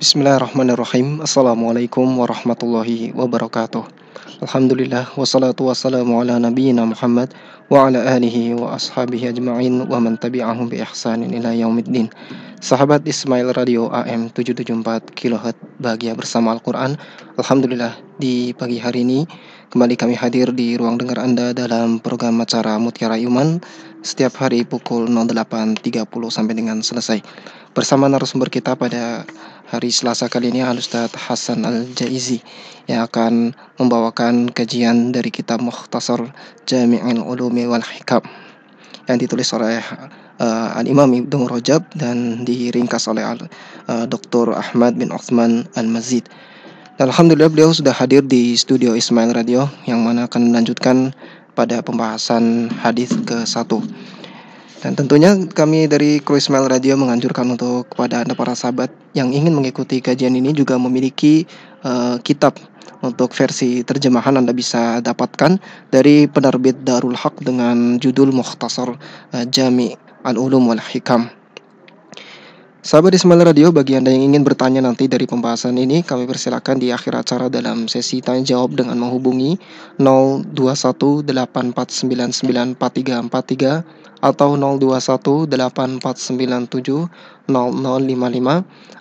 Bismillahirrahmanirrahim Assalamualaikum warahmatullahi wabarakatuh Alhamdulillah Wassalatu wassalamu ala nabiyina Muhammad Wa ala alihi wa ashabihi ajma'in Wa man tabi'ahum bi ihsanin ila yaumiddin Sahabat Ismail Radio AM 774 kHz Bahagia bersama Al-Quran Alhamdulillah di pagi hari ini Kembali kami hadir di ruang dengar Anda dalam program acara Mutiara Iman setiap hari pukul 08.30 sampai dengan selesai. Bersama narasumber kita pada hari Selasa kali ini Al Ustaz Hasan Al Jaizi yang akan membawakan kajian dari kitab Mukhtasar Jami'in Ulumi wal Hikam yang ditulis oleh uh, eh, Al Imam Ibnu Rajab dan diringkas oleh uh, eh, Dr. Ahmad bin Osman Al Mazid. alhamdulillah beliau sudah hadir di studio Ismail Radio yang mana akan melanjutkan pada pembahasan hadis ke-1. Dan tentunya kami dari Crew Radio menganjurkan untuk kepada Anda para sahabat yang ingin mengikuti kajian ini juga memiliki uh, kitab untuk versi terjemahan Anda bisa dapatkan dari penerbit Darul Haq dengan judul Mukhtasar eh, Jami Al-Ulum wal Hikam. Sahabat di Ismail Radio, bagi Anda yang ingin bertanya nanti dari pembahasan ini, kami persilakan di akhir acara dalam sesi tanya jawab dengan menghubungi 021849943433 atau 021849700055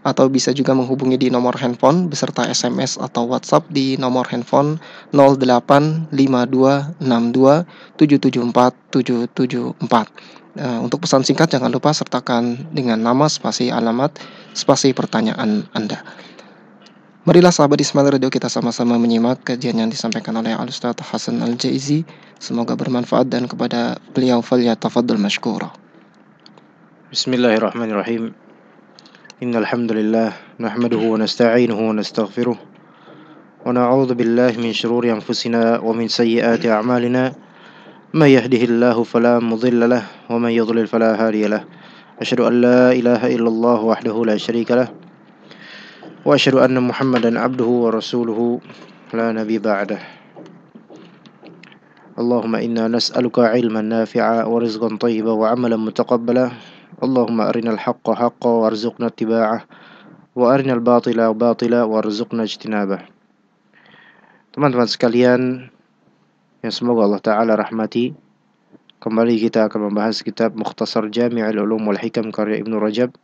atau bisa juga menghubungi di nomor handphone beserta SMS atau WhatsApp di nomor handphone 085262774774. Nah, untuk pesan singkat jangan lupa sertakan dengan nama spasi alamat spasi pertanyaan Anda. Marilah sahabat di Smile Radio kita sama-sama menyimak kajian yang disampaikan oleh al Hasan Al-Jaizi. Semoga bermanfaat dan kepada beliau tafadhol mashkura. Bismillahirrahmanirrahim. Innal hamdalillah nahmaduhu wa nasta'inuhu wa nastaghfiruh. Wa na'udzu billahi min syururi anfusina wa min sayyiati a'malina. من يهده الله فلا مضل له ومن يضلل فلا هادي له أشهد أن لا إله إلا الله وحده لا شريك له وأشهد أن محمدا عبده ورسوله لا نبي بعده اللهم إنا نسألك علما نافعا ورزقا طيبا وعملا متقبلا اللهم أرنا الحق حقا وارزقنا اتباعه وأرنا الباطل باطلا وارزقنا اجتنابه teman-teman sekalian yang semoga Allah Ta'ala rahmati. Kembali kita akan membahas kitab Mukhtasar Al Ulum wal Hikam karya Ibnu Rajab.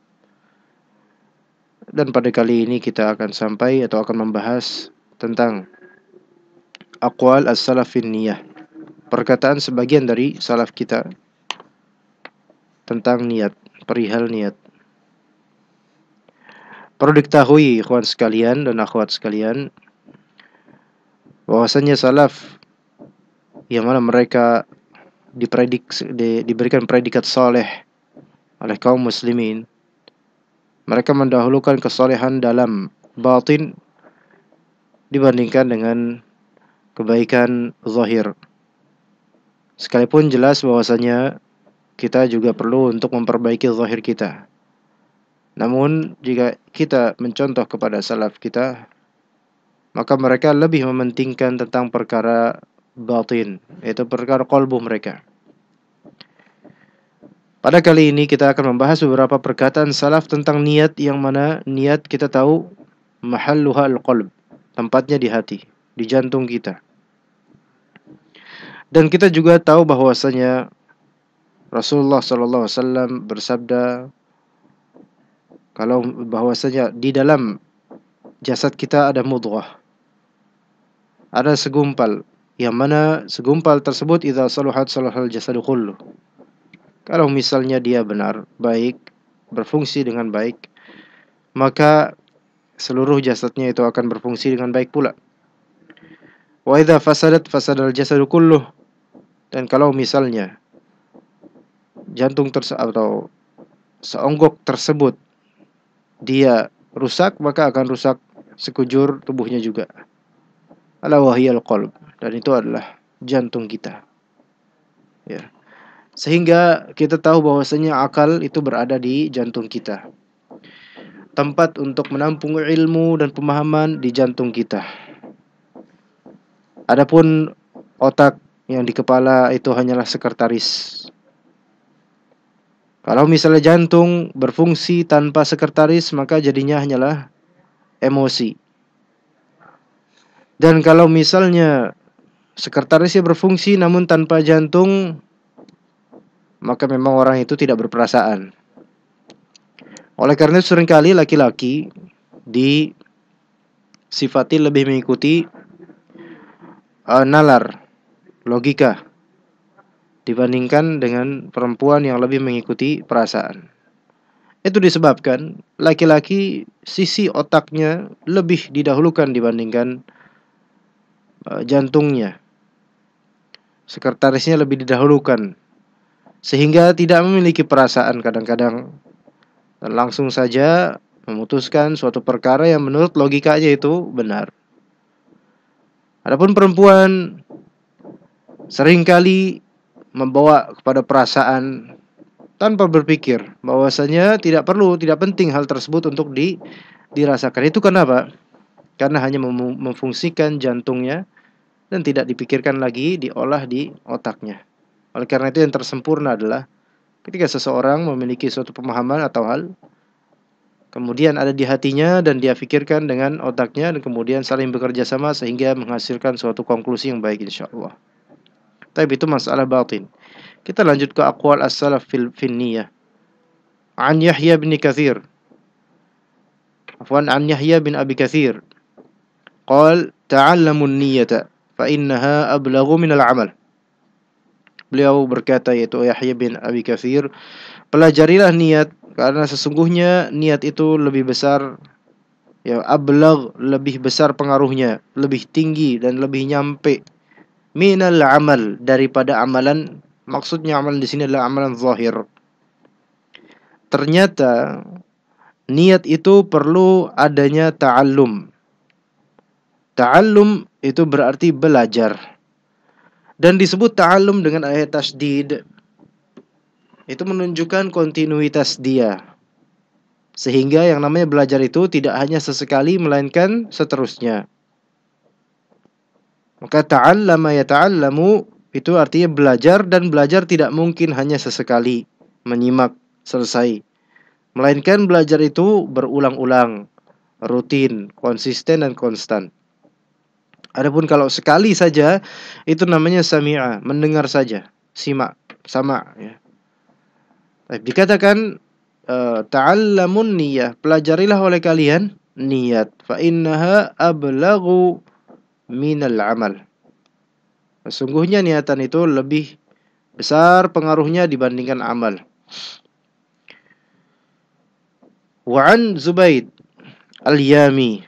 Dan pada kali ini kita akan sampai atau akan membahas tentang Aqwal As-Salafin Niyah. Perkataan sebagian dari salaf kita tentang niat, perihal niat. Perlu diketahui ikhwan sekalian dan akhwat sekalian bahwasanya salaf yang mana mereka dipredik di, diberikan predikat soleh oleh kaum muslimin. Mereka mendahulukan kesolehan dalam batin dibandingkan dengan kebaikan zahir. Sekalipun jelas bahwasanya kita juga perlu untuk memperbaiki zahir kita. Namun jika kita mencontoh kepada salaf kita, maka mereka lebih mementingkan tentang perkara batin, itu perkara kolbu mereka. Pada kali ini kita akan membahas beberapa perkataan salaf tentang niat yang mana niat kita tahu mahalluha al-qalb, tempatnya di hati, di jantung kita. Dan kita juga tahu bahwasanya Rasulullah SAW bersabda kalau bahwasanya di dalam jasad kita ada mudghah. Ada segumpal yang mana segumpal tersebut idza saluhat saluhal jasadu kullu. Kalau misalnya dia benar, baik, berfungsi dengan baik, maka seluruh jasadnya itu akan berfungsi dengan baik pula. Wa idza fasadat fasadal jasadu kulluh. Dan kalau misalnya jantung terse atau seonggok tersebut dia rusak, maka akan rusak sekujur tubuhnya juga. Ala wahiyal qalb dan itu adalah jantung kita. Ya. Sehingga kita tahu bahwasanya akal itu berada di jantung kita. Tempat untuk menampung ilmu dan pemahaman di jantung kita. Adapun otak yang di kepala itu hanyalah sekretaris. Kalau misalnya jantung berfungsi tanpa sekretaris, maka jadinya hanyalah emosi. Dan kalau misalnya Sekretarisnya berfungsi namun tanpa jantung maka memang orang itu tidak berperasaan. Oleh karena itu seringkali laki-laki disifati lebih mengikuti uh, nalar, logika dibandingkan dengan perempuan yang lebih mengikuti perasaan. Itu disebabkan laki-laki sisi otaknya lebih didahulukan dibandingkan uh, jantungnya. Sekretarisnya lebih didahulukan sehingga tidak memiliki perasaan kadang-kadang dan langsung saja memutuskan suatu perkara yang menurut logikanya itu benar. Adapun perempuan seringkali membawa kepada perasaan tanpa berpikir bahwasanya tidak perlu, tidak penting hal tersebut untuk di dirasakan. Itu kenapa? Karena hanya memfungsikan jantungnya dan tidak dipikirkan lagi, diolah di otaknya. Oleh karena itu yang tersempurna adalah ketika seseorang memiliki suatu pemahaman atau hal, kemudian ada di hatinya dan dia pikirkan dengan otaknya dan kemudian saling bekerja sama sehingga menghasilkan suatu konklusi yang baik insya Allah. Tapi itu masalah batin. Kita lanjut ke akwal as-salaf fil finniyah. An Yahya bin Kathir. Afwan an Yahya bin Abi Kathir. Qal ta'allamun niyata fa innaha minal amal. Beliau berkata yaitu Yahya bin Abi Katsir, pelajarilah niat karena sesungguhnya niat itu lebih besar ya ablag lebih besar pengaruhnya, lebih tinggi dan lebih nyampe minal amal daripada amalan maksudnya amalan di sini adalah amalan zahir. Ternyata niat itu perlu adanya ta'allum, Ta'allum itu berarti belajar. Dan disebut ta'allum dengan ayat tasdid. Itu menunjukkan kontinuitas dia. Sehingga yang namanya belajar itu tidak hanya sesekali melainkan seterusnya. Maka ta'allama ta'allamu itu artinya belajar dan belajar tidak mungkin hanya sesekali menyimak selesai. Melainkan belajar itu berulang-ulang, rutin, konsisten dan konstan. Adapun kalau sekali saja itu namanya sami'a, mendengar saja, simak, sama ya. dikatakan eh, ta'allamun niyyah, pelajarilah oleh kalian niat fa innaha ablagu minal amal. Sesungguhnya niatan itu lebih besar pengaruhnya dibandingkan amal. Wa'an Zubaid al-Yami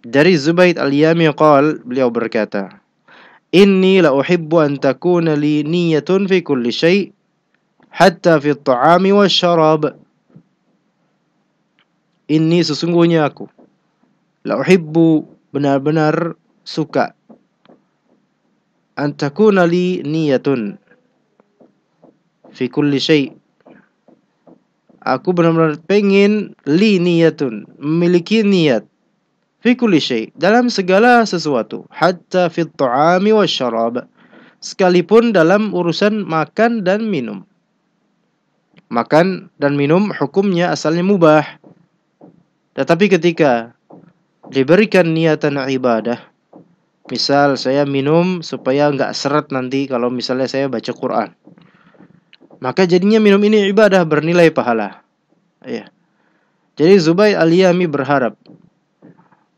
dari Zubaid al-Yami qal, beliau berkata, "Inni la uhibbu an takuna li niyyatun fi kulli syai' hatta fi at-ta'ami wasyarab." Inni sesungguhnya aku la uhibbu benar-benar suka an takuna li niyatun fi kulli syai' aku benar-benar pengin li niyatun memiliki niat fi kulli syai, dalam segala sesuatu, hatta fit ta'ami wasyarab, sekalipun dalam urusan makan dan minum. Makan dan minum hukumnya asalnya mubah. Tetapi ketika diberikan niatan ibadah, misal saya minum supaya nggak seret nanti kalau misalnya saya baca Quran. Maka jadinya minum ini ibadah bernilai pahala. Ya. Jadi Zubair al berharap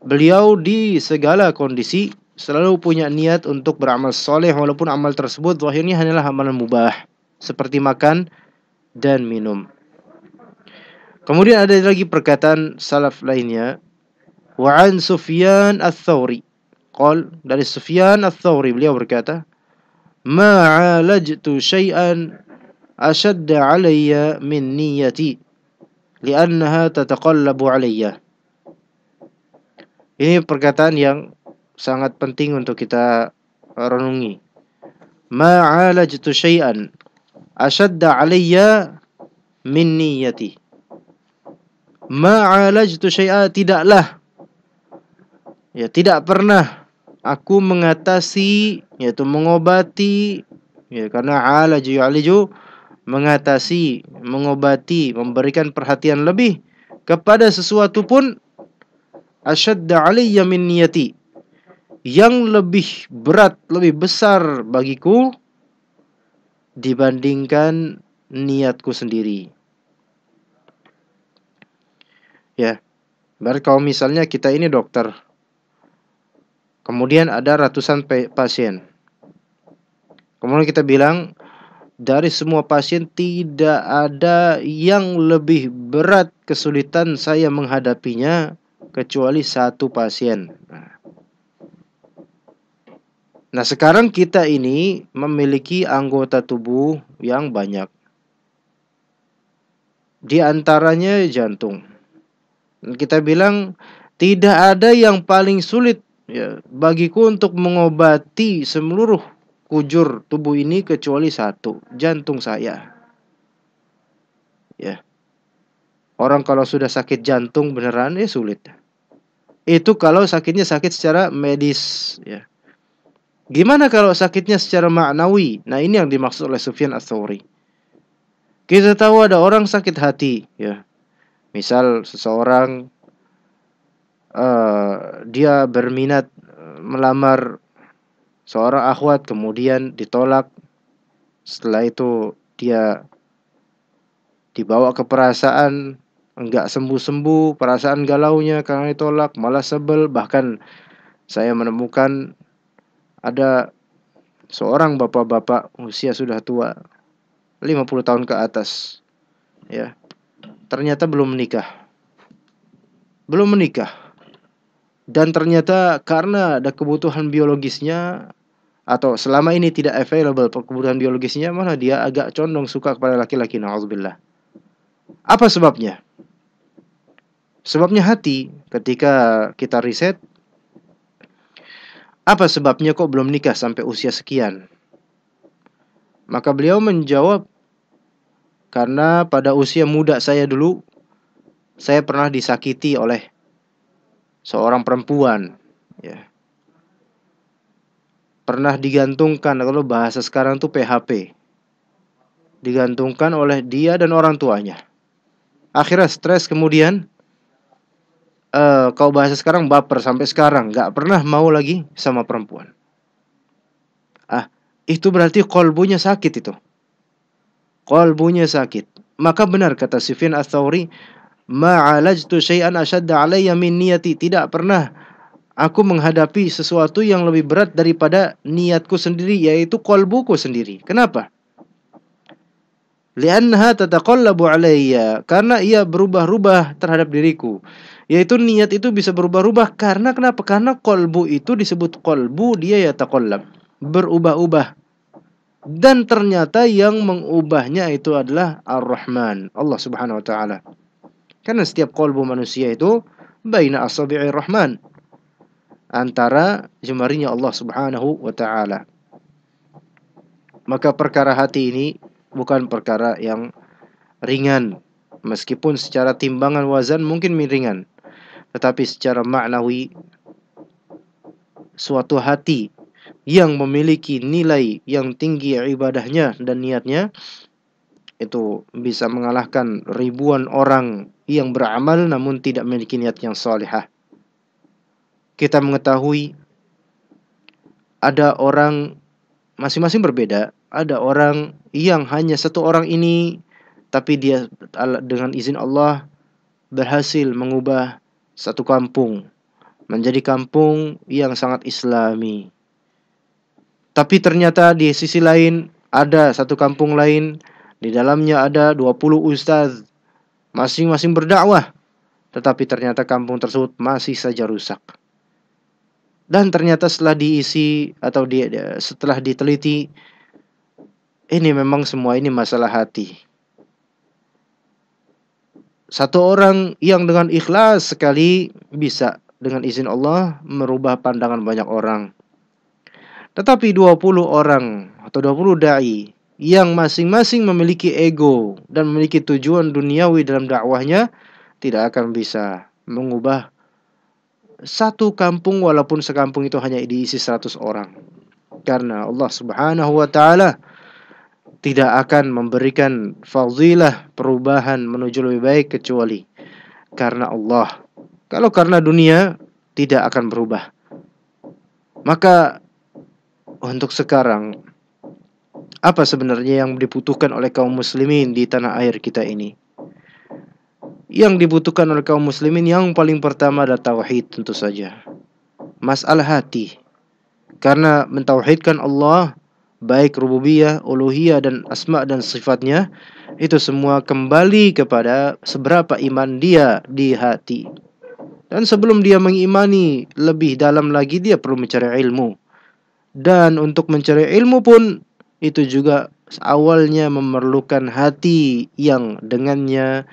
Beliau di segala kondisi selalu punya niat untuk beramal soleh walaupun amal tersebut zahirnya hanyalah amal mubah seperti makan dan minum. Kemudian ada lagi perkataan salaf lainnya Wan Sofian Sufyan al-Thawri. qol dari Sufyan al Thawri beliau berkata ma 'alajtu syai'an ashadd 'alayya min niyyati li'annaha tataqallabu 'alayya ini perkataan yang sangat penting untuk kita renungi. Ma'alajtu syai'an ashadda alayya min niyyati. Ma'alajtu syai'a tidaklah ya tidak pernah aku mengatasi yaitu mengobati ya karena alaju ya'liju mengatasi, mengobati, memberikan perhatian lebih kepada sesuatu pun asyadda alayya min niyati yang lebih berat, lebih besar bagiku dibandingkan niatku sendiri. Ya. Ibarat kalau misalnya kita ini dokter. Kemudian ada ratusan pasien. Kemudian kita bilang dari semua pasien tidak ada yang lebih berat kesulitan saya menghadapinya kecuali satu pasien. Nah. nah, sekarang kita ini memiliki anggota tubuh yang banyak. Di antaranya jantung. Kita bilang tidak ada yang paling sulit ya, bagiku untuk mengobati seluruh kujur tubuh ini kecuali satu, jantung saya. Ya. Orang kalau sudah sakit jantung beneran ya sulit. Itu kalau sakitnya sakit secara medis ya. Gimana kalau sakitnya secara maknawi? Nah, ini yang dimaksud oleh Sufyan ats Kita tahu ada orang sakit hati ya. Misal seseorang uh, dia berminat eh, melamar seorang akhwat kemudian ditolak. Setelah itu dia dibawa ke perasaan nggak sembuh-sembuh, perasaan galaunya karena ditolak, malah sebel. Bahkan saya menemukan ada seorang bapak-bapak usia sudah tua, 50 tahun ke atas. Ya. Ternyata belum menikah. Belum menikah. Dan ternyata karena ada kebutuhan biologisnya atau selama ini tidak available kebutuhan biologisnya mana dia agak condong suka kepada laki-laki naudzubillah. Apa sebabnya? Sebabnya hati ketika kita riset apa sebabnya kok belum nikah sampai usia sekian? Maka beliau menjawab karena pada usia muda saya dulu saya pernah disakiti oleh seorang perempuan ya. Pernah digantungkan kalau bahasa sekarang tuh PHP. Digantungkan oleh dia dan orang tuanya. Akhirnya stres kemudian uh, eh, kau bahasa sekarang baper sampai sekarang nggak pernah mau lagi sama perempuan. Ah, itu berarti kolbunya sakit itu. Kolbunya sakit. Maka benar kata Sufyan Ats-Tsauri, ma'alajtu syai'an ashadda alayya min niyati. Tidak pernah aku menghadapi sesuatu yang lebih berat daripada niatku sendiri yaitu kolbuku sendiri. Kenapa? Lianha tataqallabu alayya karena ia berubah-ubah terhadap diriku yaitu niat itu bisa berubah-ubah karena kenapa? Karena kolbu itu disebut kolbu dia ya takolam berubah-ubah dan ternyata yang mengubahnya itu adalah Ar-Rahman Allah Subhanahu wa taala. Karena setiap kolbu manusia itu baina asabi'i Rahman antara jemarinya Allah Subhanahu wa taala. Maka perkara hati ini bukan perkara yang ringan meskipun secara timbangan wazan mungkin miringan tetapi secara maknawi suatu hati yang memiliki nilai yang tinggi ibadahnya dan niatnya itu bisa mengalahkan ribuan orang yang beramal namun tidak memiliki niat yang salihah. Kita mengetahui ada orang masing-masing berbeda, ada orang yang hanya satu orang ini tapi dia dengan izin Allah berhasil mengubah satu kampung menjadi kampung yang sangat islami. Tapi ternyata di sisi lain ada satu kampung lain di dalamnya ada 20 ustaz masing-masing berdakwah. Tetapi ternyata kampung tersebut masih saja rusak. Dan ternyata setelah diisi atau di, setelah diteliti ini memang semua ini masalah hati. Satu orang yang dengan ikhlas sekali bisa dengan izin Allah merubah pandangan banyak orang. Tetapi 20 orang atau 20 dai yang masing-masing memiliki ego dan memiliki tujuan duniawi dalam dakwahnya tidak akan bisa mengubah satu kampung walaupun sekampung itu hanya diisi 100 orang. Karena Allah Subhanahu wa taala tidak akan memberikan fadilah perubahan menuju lebih baik kecuali karena Allah. Kalau karena dunia tidak akan berubah. Maka untuk sekarang apa sebenarnya yang dibutuhkan oleh kaum muslimin di tanah air kita ini? Yang dibutuhkan oleh kaum muslimin yang paling pertama adalah tauhid tentu saja. Masalah hati. Karena mentauhidkan Allah baik rububiyah, uluhiyah dan asma dan sifatnya itu semua kembali kepada seberapa iman dia di hati. Dan sebelum dia mengimani lebih dalam lagi dia perlu mencari ilmu. Dan untuk mencari ilmu pun itu juga awalnya memerlukan hati yang dengannya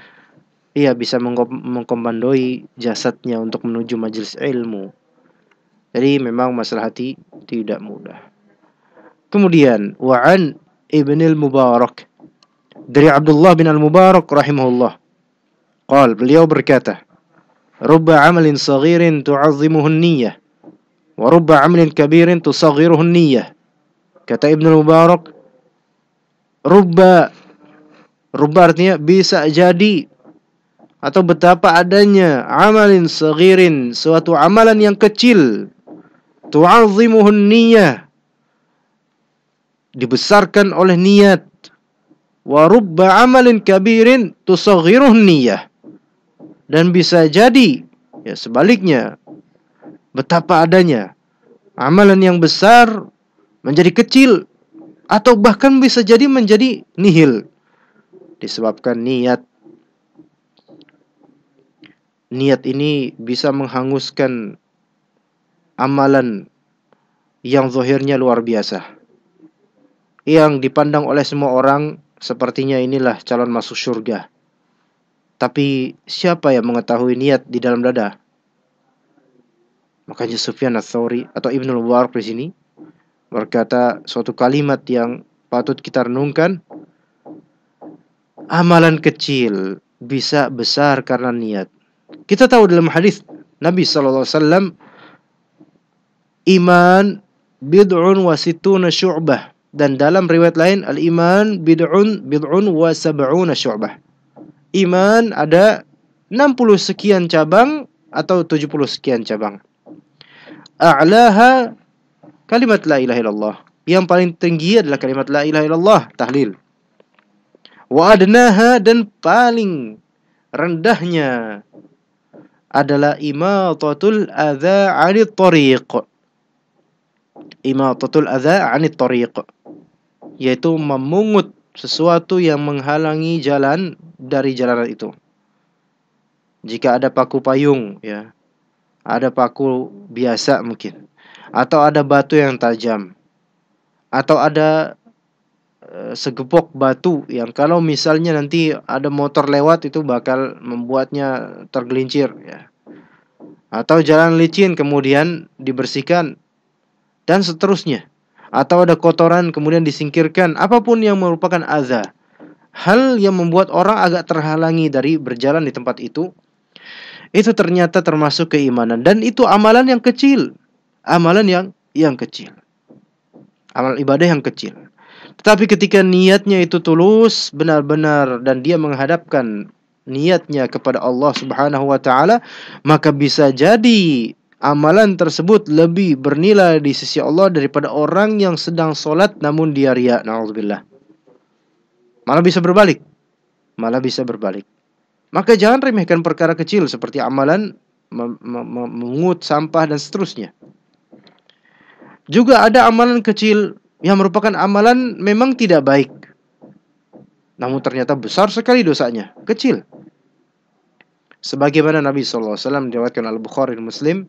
ia bisa mengkomandoi jasadnya untuk menuju majelis ilmu. Jadi memang masalah hati tidak mudah. Kemudian wa'an Ibnil Mubarak dari Abdullah bin Al-Mubarak rahimahullah. Qal beliau berkata, "Rubba 'amalin saghirin tu'azzimuhu an-niyyah wa rubba 'amalin kabirin tusaghiruhu an-niyyah." Kata Ibn Al-Mubarak, "Rubba rubba artinya bisa jadi atau betapa adanya amalin saghirin, suatu amalan yang kecil tu'azzimuhu an-niyyah dibesarkan oleh niat. warubba amalin kabirin tusaghiruh niyah. Dan bisa jadi ya sebaliknya betapa adanya amalan yang besar menjadi kecil atau bahkan bisa jadi menjadi nihil disebabkan niat niat ini bisa menghanguskan amalan yang zahirnya luar biasa yang dipandang oleh semua orang sepertinya inilah calon masuk surga. Tapi siapa yang mengetahui niat di dalam dada? Makanya Sufyan ats atau Ibnul Warq di sini berkata suatu kalimat yang patut kita renungkan. Amalan kecil bisa besar karena niat. Kita tahu dalam hadis Nabi SAW, iman bid'un wasituna syu'bah dan dalam riwayat lain al-iman bid'un bid'un wa sab'una syu'bah. Iman ada 60 sekian cabang atau 70 sekian cabang. A'laha kalimat la ilaha illallah. Yang paling tinggi adalah kalimat la ilaha illallah, tahlil. Wa adnaha dan paling rendahnya adalah imatatul adza 'anit tariq Imatatul adza 'anit tariq yaitu memungut sesuatu yang menghalangi jalan dari jalanan itu. Jika ada paku payung ya, ada paku biasa mungkin atau ada batu yang tajam atau ada e, segepok batu yang kalau misalnya nanti ada motor lewat itu bakal membuatnya tergelincir ya atau jalan licin kemudian dibersihkan dan seterusnya atau ada kotoran kemudian disingkirkan apapun yang merupakan azza hal yang membuat orang agak terhalangi dari berjalan di tempat itu itu ternyata termasuk keimanan dan itu amalan yang kecil amalan yang yang kecil amal ibadah yang kecil tetapi ketika niatnya itu tulus benar-benar dan dia menghadapkan niatnya kepada Allah Subhanahu wa taala maka bisa jadi amalan tersebut lebih bernilai di sisi Allah daripada orang yang sedang sholat namun dia ria. Na'udzubillah. Malah bisa berbalik. Malah bisa berbalik. Maka jangan remehkan perkara kecil seperti amalan mengut sampah dan seterusnya. Juga ada amalan kecil yang merupakan amalan memang tidak baik. Namun ternyata besar sekali dosanya, kecil. Sebagaimana Nabi SAW diriwayatkan Al-Bukhari Muslim,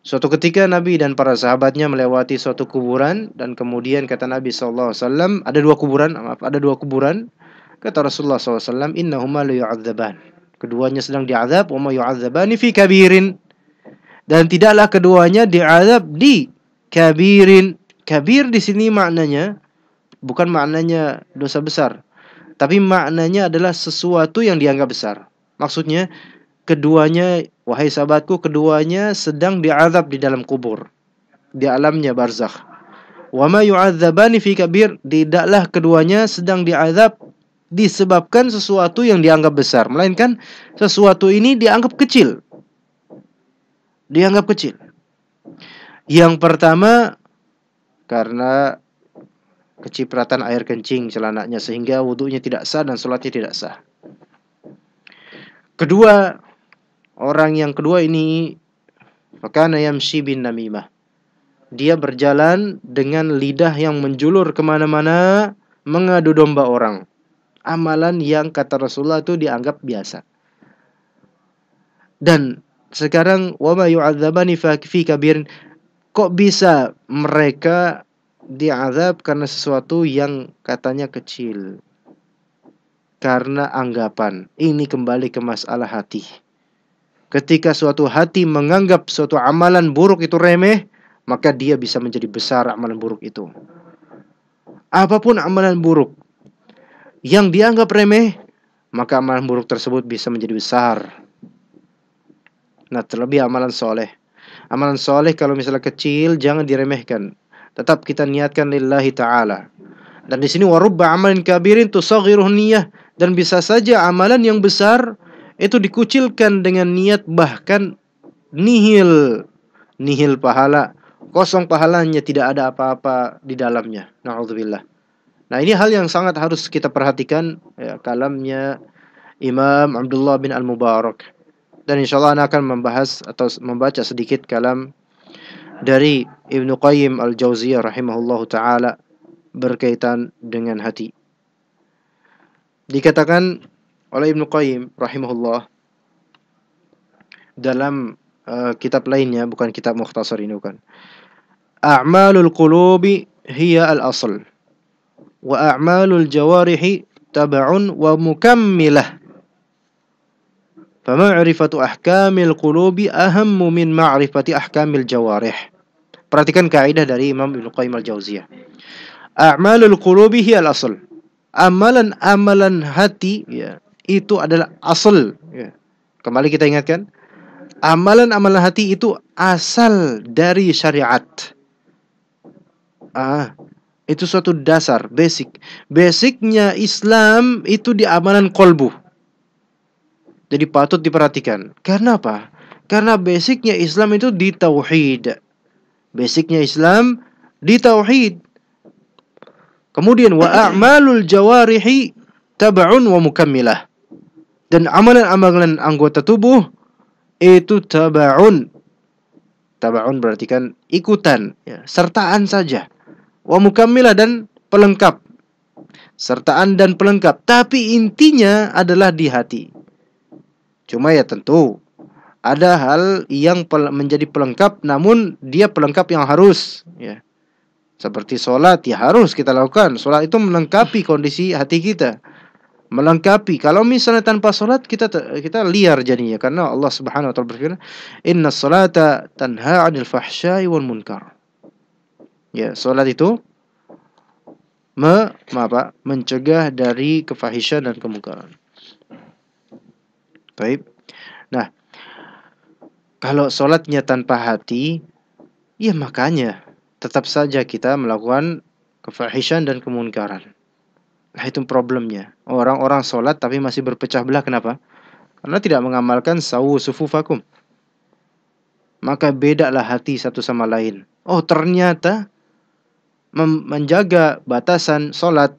Suatu ketika Nabi dan para sahabatnya melewati suatu kuburan dan kemudian kata Nabi SAW, ada dua kuburan, maaf, ada dua kuburan. Kata Rasulullah SAW, innahuma yu'adzaban. Keduanya sedang diazab, wa ma yu'adzabani fi kabirin. Dan tidaklah keduanya diazab di kabirin. Kabir di sini maknanya bukan maknanya dosa besar, tapi maknanya adalah sesuatu yang dianggap besar. Maksudnya keduanya wahai sahabatku keduanya sedang diazab di dalam kubur di alamnya barzakh wa ma yu'adzabani fi kabir tidaklah keduanya sedang diazab disebabkan sesuatu yang dianggap besar melainkan sesuatu ini dianggap kecil dianggap kecil yang pertama karena kecipratan air kencing celananya sehingga wudhunya tidak sah dan sholatnya tidak sah kedua Orang yang kedua ini fakana yamsi bin namimah. Dia berjalan dengan lidah yang menjulur kemana-mana mengadu domba orang. Amalan yang kata Rasulullah itu dianggap biasa. Dan sekarang wama yu'adzabani fi kabirin kok bisa mereka diazab karena sesuatu yang katanya kecil karena anggapan ini kembali ke masalah hati Ketika suatu hati menganggap suatu amalan buruk itu remeh, maka dia bisa menjadi besar amalan buruk itu. Apapun amalan buruk yang dianggap remeh, maka amalan buruk tersebut bisa menjadi besar. Nah, terlebih amalan soleh. Amalan soleh kalau misalnya kecil, jangan diremehkan. Tetap kita niatkan lillahi ta'ala. Dan di sini warubba amalin kabirin tusaghiruh niyah. Dan bisa saja amalan yang besar, itu dikucilkan dengan niat bahkan nihil nihil pahala kosong pahalanya tidak ada apa-apa di dalamnya naudzubillah nah ini hal yang sangat harus kita perhatikan ya, kalamnya Imam Abdullah bin Al Mubarak dan Insya anda akan membahas atau membaca sedikit kalam dari Ibnu Qayyim Al Jauziyah rahimahullah taala berkaitan dengan hati dikatakan oleh Ibnu Qayyim rahimahullah dalam uh, kitab lainnya bukan kitab Mukhtasar ini bukan. A'malul qulubi hiya al-asl wa a'malul jawarihi tab'un wa mukammilah. Fama'rifatu ahkamil qulubi ahammu min ma'rifati ahkamil jawarih. Perhatikan kaidah dari Imam Ibnu Qayyim al-Jauziyah. A'malul qulubi hiya al-asl. Amalan-amalan hati ya, itu adalah asal. Ya. Kembali kita ingatkan, amalan-amalan hati itu asal dari syariat. Ah, itu suatu dasar, basic. Basicnya Islam itu di amalan kolbu. Jadi patut diperhatikan. Karena apa? Karena basicnya Islam itu di tauhid. Basicnya Islam di tauhid. Kemudian wa a'malul jawarihi tab'un wa mukammilah dan amalan-amalan anggota tubuh itu tabaun. Tabaun berarti kan ikutan, ya, sertaan saja. Wa mukammilah dan pelengkap. Sertaan dan pelengkap, tapi intinya adalah di hati. Cuma ya tentu ada hal yang pel menjadi pelengkap namun dia pelengkap yang harus, ya. Seperti sholat ya harus kita lakukan. Sholat itu melengkapi kondisi hati kita melengkapi. Kalau misalnya tanpa salat kita kita liar jadinya karena Allah Subhanahu wa taala berfirman, "Inna salata tanha 'anil fahsya'i wal munkar." Ya, salat itu me, apa, mencegah dari kefahisyan dan kemungkaran. Baik. Nah, kalau sholatnya tanpa hati, ya makanya tetap saja kita melakukan kefahisyan dan kemungkaran. Nah, itu problemnya. Orang-orang sholat tapi masih berpecah belah. Kenapa? Karena tidak mengamalkan sawu sufufakum. Maka bedalah hati satu sama lain. Oh, ternyata menjaga batasan sholat,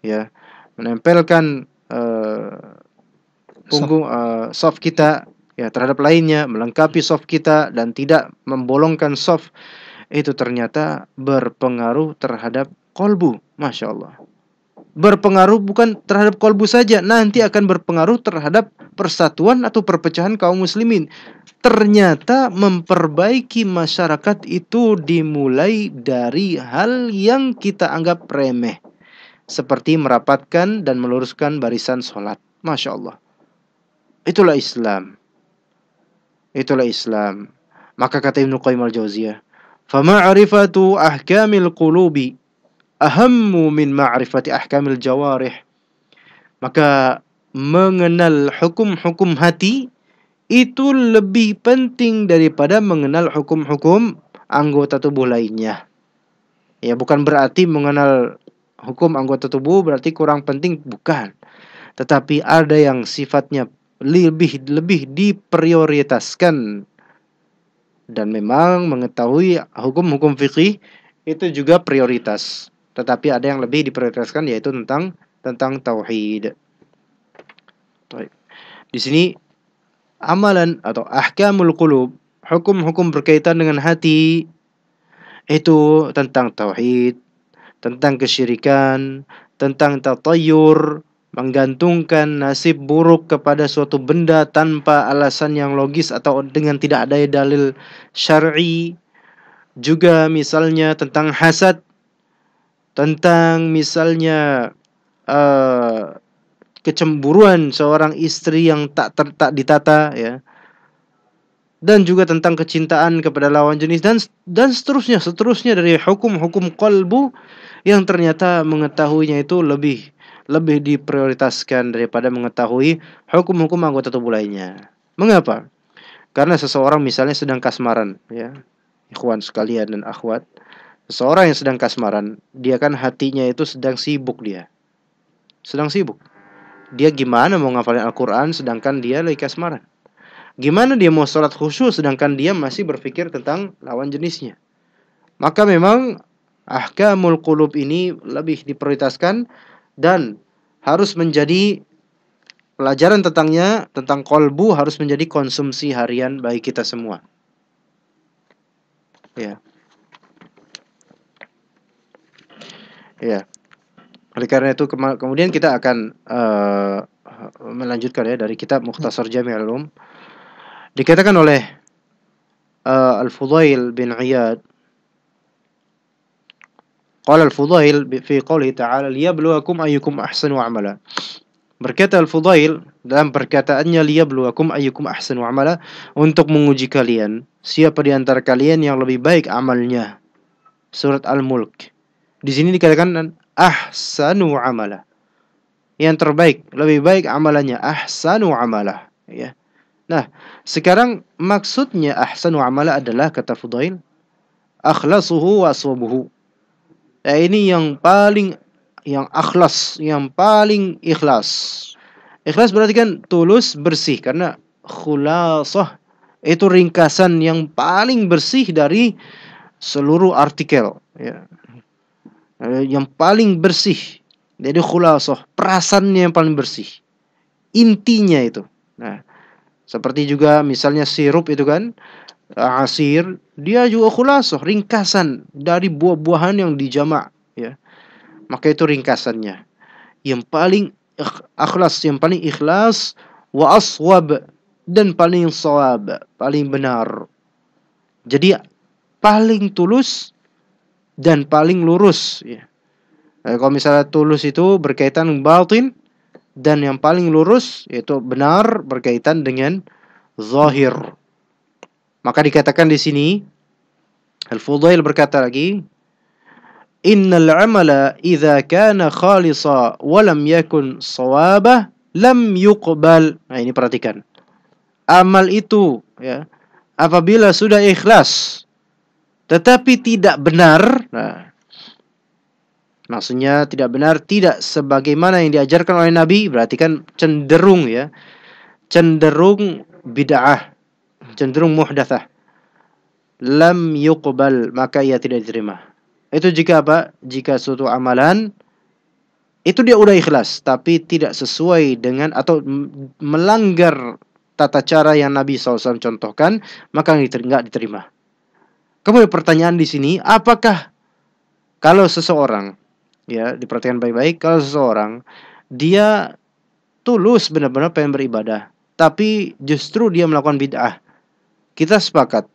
ya, menempelkan uh, punggung uh, eh, soft kita ya terhadap lainnya, melengkapi soft kita dan tidak membolongkan soft itu ternyata berpengaruh terhadap kolbu, masya Allah berpengaruh bukan terhadap kolbu saja, nanti akan berpengaruh terhadap persatuan atau perpecahan kaum muslimin. Ternyata memperbaiki masyarakat itu dimulai dari hal yang kita anggap remeh. Seperti merapatkan dan meluruskan barisan sholat. Masya Allah. Itulah Islam. Itulah Islam. Maka kata Ibnu Qayyim al-Jauziyah, "Fama ahkamil qulubi ahammu min ma'rifati ahkamil jawarih. Maka mengenal hukum-hukum hati itu lebih penting daripada mengenal hukum-hukum anggota tubuh lainnya. Ya, bukan berarti mengenal hukum anggota tubuh berarti kurang penting, bukan. Tetapi ada yang sifatnya lebih lebih diprioritaskan dan memang mengetahui hukum-hukum fikih itu juga prioritas tetapi ada yang lebih diprioritaskan yaitu tentang tentang tauhid. Di sini amalan atau ahkamul qulub, hukum-hukum berkaitan dengan hati itu tentang tauhid, tentang kesyirikan, tentang tatayur, menggantungkan nasib buruk kepada suatu benda tanpa alasan yang logis atau dengan tidak ada dalil syar'i. Juga misalnya tentang hasad tentang misalnya uh, kecemburuan seorang istri yang tak ter, tak ditata ya dan juga tentang kecintaan kepada lawan jenis dan dan seterusnya seterusnya dari hukum-hukum kolbu yang ternyata mengetahuinya itu lebih lebih diprioritaskan daripada mengetahui hukum-hukum anggota tubuh lainnya. Mengapa? Karena seseorang misalnya sedang kasmaran ya. Ikhwan sekalian dan akhwat Seseorang yang sedang kasmaran, dia kan hatinya itu sedang sibuk dia. Sedang sibuk. Dia gimana mau ngafalin Al-Quran sedangkan dia lagi kasmaran? Gimana dia mau sholat khusyuk sedangkan dia masih berpikir tentang lawan jenisnya? Maka memang ahkamul qulub ini lebih diprioritaskan dan harus menjadi pelajaran tentangnya tentang kolbu harus menjadi konsumsi harian bagi kita semua. Ya. ya oleh karena itu kema- kemudian kita akan uh, melanjutkan ya dari kitab Mukhtasar Jami' al-Um dikatakan oleh uh, Al-Fudail bin Iyad قال الفضيل في قوله تعالى ليبلوكم أيكم أحسن عملا Berkata Al-Fudail dalam perkataannya liyabluwakum ayyukum ahsanu amala untuk menguji kalian siapa di antara kalian yang lebih baik amalnya. Surat Al-Mulk di sini dikatakan ahsanu amalah. Yang terbaik, lebih baik amalannya ahsanu amalah, ya. Nah, sekarang maksudnya ahsanu amalah adalah kata Fudail akhlasuhu wa aswabuhu. Ya, ini yang paling yang akhlas, yang paling ikhlas. Ikhlas berarti kan tulus, bersih karena khulasah itu ringkasan yang paling bersih dari seluruh artikel ya Eh, yang paling bersih. Jadi khulasah, perasannya yang paling bersih. Intinya itu. Nah, seperti juga misalnya sirup itu kan eh, asir, dia juga khulasah, ringkasan dari buah-buahan yang dijamak ya. Maka itu ringkasannya. Yang paling ikhlas, yang paling ikhlas wa aswab dan paling sawab, paling benar. Jadi paling tulus dan paling lurus ya. E, kalau misalnya tulus itu berkaitan batin dan yang paling lurus yaitu benar berkaitan dengan zahir. Maka dikatakan di sini Al-Fudail berkata lagi Innal amala idza kana khalisa wa lam yakun sawabah lam yuqbal. Nah ini perhatikan. Amal itu ya apabila sudah ikhlas tetapi tidak benar. Nah, maksudnya tidak benar, tidak sebagaimana yang diajarkan oleh Nabi, berarti kan cenderung ya, cenderung bid'ah, cenderung muhdatsah. Lam yuqbal, maka ia tidak diterima. Itu jika apa? Jika suatu amalan itu dia udah ikhlas tapi tidak sesuai dengan atau melanggar tata cara yang Nabi SAW contohkan maka nggak diterima Kemudian pertanyaan di sini, apakah kalau seseorang ya diperhatikan baik-baik kalau seseorang dia tulus benar-benar pengen beribadah, tapi justru dia melakukan bid'ah. Kita sepakat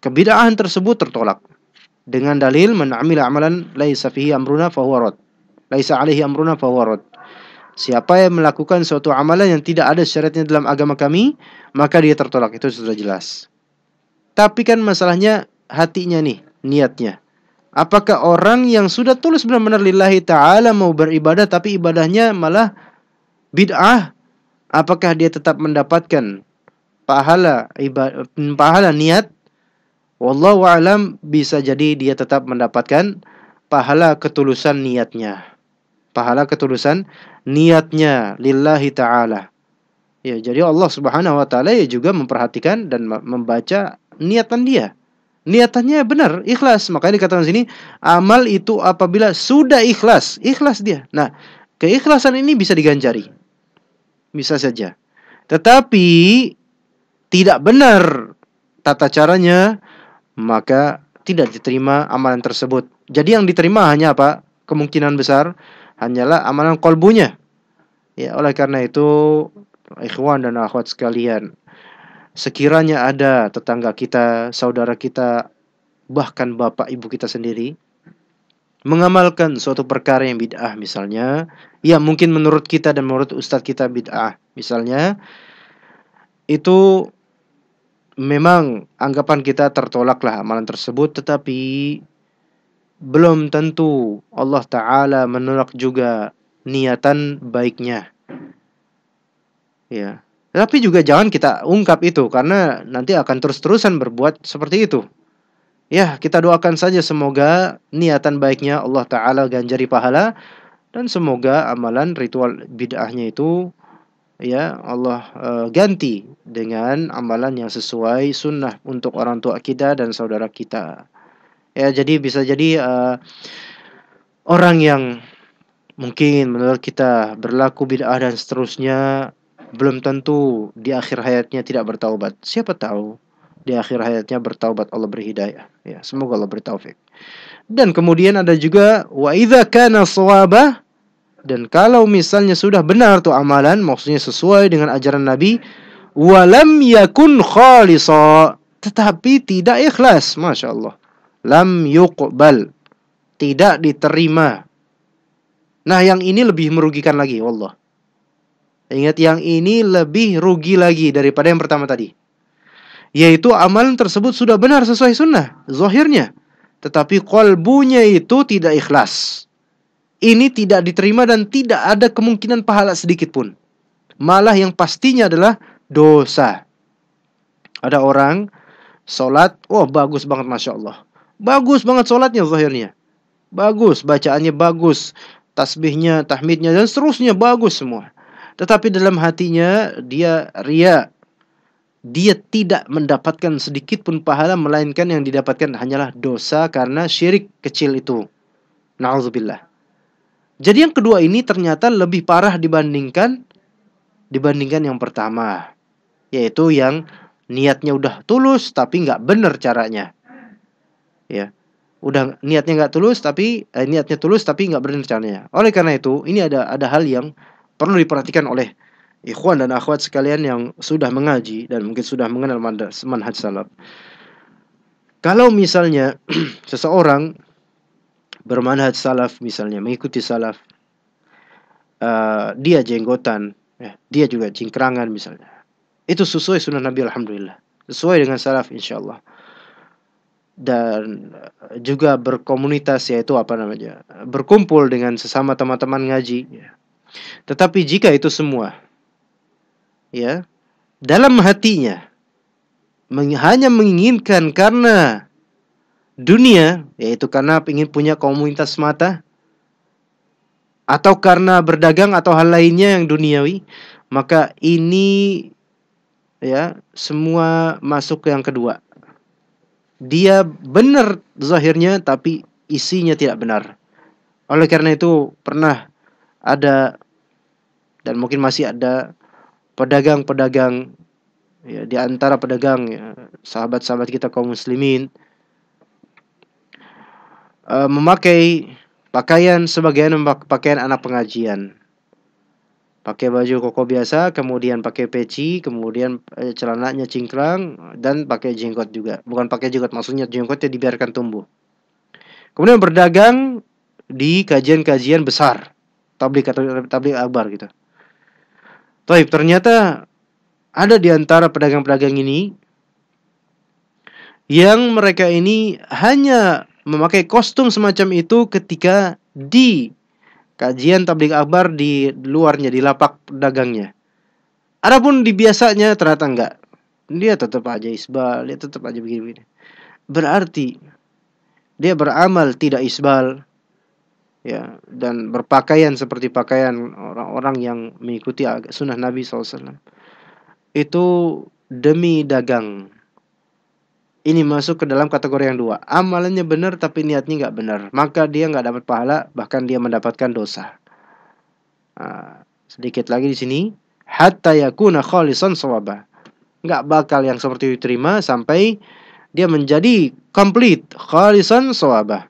kebid'ahan tersebut tertolak dengan dalil menamil amalan laisa fihi amruna fawarot. Laisa alaihi amruna fawarot. Siapa yang melakukan suatu amalan yang tidak ada syaratnya dalam agama kami, maka dia tertolak. Itu sudah jelas. Tapi kan masalahnya hatinya nih, niatnya. Apakah orang yang sudah tulus benar-benar lillahi ta'ala mau beribadah tapi ibadahnya malah bid'ah? Apakah dia tetap mendapatkan pahala ibadah, pahala niat? Wallahu alam bisa jadi dia tetap mendapatkan pahala ketulusan niatnya. Pahala ketulusan niatnya lillahi ta'ala. Ya, jadi Allah Subhanahu wa taala ya juga memperhatikan dan membaca niatan dia niatannya benar, ikhlas. Makanya dikatakan sini amal itu apabila sudah ikhlas, ikhlas dia. Nah, keikhlasan ini bisa diganjari. Bisa saja. Tetapi tidak benar tata caranya, maka tidak diterima amalan tersebut. Jadi yang diterima hanya apa? Kemungkinan besar hanyalah amalan kolbunya. Ya, oleh karena itu ikhwan dan akhwat sekalian, Sekiranya ada tetangga kita, saudara kita, bahkan bapak ibu kita sendiri mengamalkan suatu perkara yang bid'ah misalnya, ya mungkin menurut kita dan menurut ustadz kita bid'ah misalnya, itu memang anggapan kita tertolaklah amalan tersebut tetapi belum tentu Allah taala menolak juga niatan baiknya. Ya. Tapi juga jangan kita ungkap itu karena nanti akan terus-terusan berbuat seperti itu. Ya, kita doakan saja semoga niatan baiknya Allah taala ganjari pahala dan semoga amalan ritual bid'ahnya itu ya Allah e, ganti dengan amalan yang sesuai sunnah untuk orang tua kita dan saudara kita. Ya, jadi bisa jadi e, orang yang mungkin menurut kita berlaku bid'ah dan seterusnya belum tentu di akhir hayatnya tidak bertaubat. Siapa tahu di akhir hayatnya bertaubat Allah berhidayah. Ya, semoga Allah bertaufik. Dan kemudian ada juga wa idza kana shawaba dan kalau misalnya sudah benar tuh amalan maksudnya sesuai dengan ajaran Nabi walam yakun khalisa tetapi tidak ikhlas Masya Allah lam yuqbal tidak diterima nah yang ini lebih merugikan lagi allah Ingat yang ini lebih rugi lagi daripada yang pertama tadi. Yaitu amalan tersebut sudah benar sesuai sunnah, zohirnya. Tetapi kolbunya itu tidak ikhlas. Ini tidak diterima dan tidak ada kemungkinan pahala sedikit pun. Malah yang pastinya adalah dosa. Ada orang sholat, wah oh, bagus banget Masya Allah. Bagus banget sholatnya zohirnya. Bagus, bacaannya bagus. Tasbihnya, tahmidnya, dan seterusnya bagus semua tetapi dalam hatinya dia ria. Dia tidak mendapatkan sedikit pun pahala melainkan yang didapatkan hanyalah dosa karena syirik kecil itu. Nauzubillah. Jadi yang kedua ini ternyata lebih parah dibandingkan dibandingkan yang pertama, yaitu yang niatnya udah tulus tapi nggak bener caranya. Ya, udah niatnya nggak tulus tapi eh, niatnya tulus tapi nggak bener caranya. Oleh karena itu, ini ada ada hal yang perlu diperhatikan oleh ikhwan dan akhwat sekalian yang sudah mengaji dan mungkin sudah mengenal manhaj salaf. Kalau misalnya seseorang bermanhaj salaf misalnya mengikuti salaf uh, dia jenggotan ya, dia juga cingkrangan misalnya itu sesuai sunnah Nabi alhamdulillah sesuai dengan salaf insyaallah dan juga berkomunitas yaitu apa namanya berkumpul dengan sesama teman-teman ngaji ya tetapi jika itu semua ya dalam hatinya hanya menginginkan karena dunia, yaitu karena ingin punya komunitas mata, atau karena berdagang atau hal lainnya yang duniawi, maka ini ya semua masuk ke yang kedua. Dia benar zahirnya tapi isinya tidak benar. Oleh karena itu pernah ada dan mungkin masih ada pedagang-pedagang ya, di antara pedagang ya, sahabat-sahabat kita kaum muslimin uh, memakai pakaian sebagian pakaian anak pengajian pakai baju koko biasa kemudian pakai peci kemudian eh, celananya cingkrang dan pakai jenggot juga bukan pakai jenggot maksudnya jenggotnya dibiarkan tumbuh kemudian berdagang di kajian-kajian besar tablik atau tablik akbar gitu Taib, ternyata ada di antara pedagang-pedagang ini yang mereka ini hanya memakai kostum semacam itu ketika di kajian tablik akbar di luarnya di lapak pedagangnya. Adapun di biasanya ternyata enggak. Dia tetap aja isbal, dia tetap aja begini-begini. Berarti dia beramal tidak isbal, ya dan berpakaian seperti pakaian orang-orang yang mengikuti sunnah Nabi SAW itu demi dagang ini masuk ke dalam kategori yang dua amalannya benar tapi niatnya nggak benar maka dia nggak dapat pahala bahkan dia mendapatkan dosa nah, sedikit lagi di sini hatta yakuna khalisan sawaba nggak bakal yang seperti diterima sampai dia menjadi complete khalisan sawabah